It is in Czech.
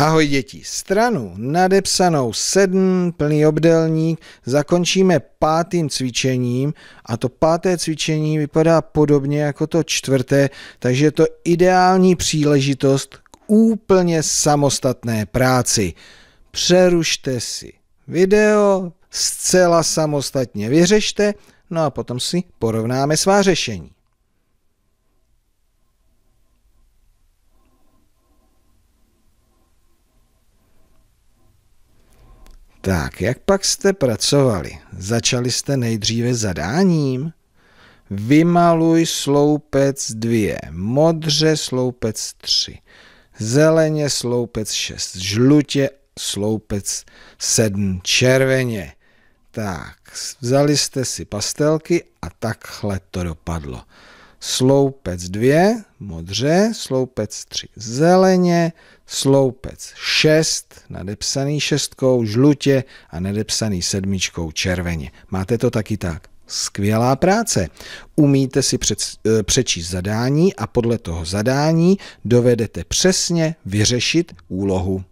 Ahoj děti, stranu nadepsanou 7, plný obdelník, zakončíme pátým cvičením a to páté cvičení vypadá podobně jako to čtvrté, takže je to ideální příležitost k úplně samostatné práci. Přerušte si video, zcela samostatně vyřešte, no a potom si porovnáme svá řešení. Tak, jak pak jste pracovali? Začali jste nejdříve zadáním? Vymaluj sloupec 2, modře sloupec 3, zeleně sloupec 6, žlutě sloupec 7, červeně. Tak, vzali jste si pastelky a takhle to dopadlo sloupec 2 modře, sloupec 3 zeleně, sloupec 6 nadepsaný šestkou žlutě a nadepsaný sedmičkou červeně. Máte to taky tak. Skvělá práce. Umíte si před, eh, přečíst zadání a podle toho zadání dovedete přesně vyřešit úlohu.